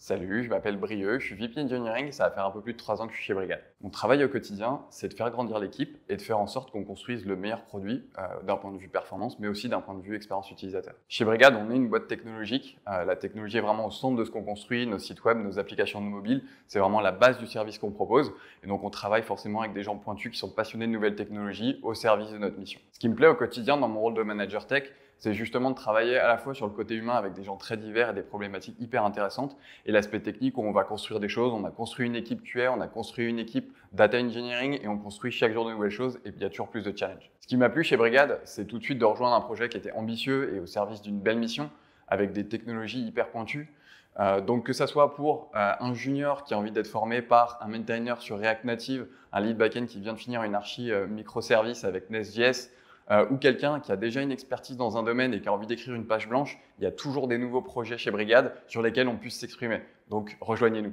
Salut, je m'appelle Brieux, je suis VP Engineering, ça va faire un peu plus de 3 ans que je suis chez Brigade. Mon travail au quotidien, c'est de faire grandir l'équipe et de faire en sorte qu'on construise le meilleur produit euh, d'un point de vue performance, mais aussi d'un point de vue expérience utilisateur. Chez Brigade, on est une boîte technologique. Euh, la technologie est vraiment au centre de ce qu'on construit, nos sites web, nos applications de mobile, c'est vraiment la base du service qu'on propose. Et donc on travaille forcément avec des gens pointus qui sont passionnés de nouvelles technologies au service de notre mission. Ce qui me plaît au quotidien dans mon rôle de manager tech, c'est justement de travailler à la fois sur le côté humain avec des gens très divers et des problématiques hyper intéressantes, et l'aspect technique où on va construire des choses. On a construit une équipe QA, on a construit une équipe data engineering et on construit chaque jour de nouvelles choses et il y a toujours plus de challenges. Ce qui m'a plu chez Brigade, c'est tout de suite de rejoindre un projet qui était ambitieux et au service d'une belle mission avec des technologies hyper pointues. Euh, donc que ça soit pour euh, un junior qui a envie d'être formé par un maintainer sur React Native, un lead backend qui vient de finir une archi euh, microservice avec Nest.js, euh, ou quelqu'un qui a déjà une expertise dans un domaine et qui a envie d'écrire une page blanche, il y a toujours des nouveaux projets chez Brigade sur lesquels on puisse s'exprimer. Donc rejoignez-nous.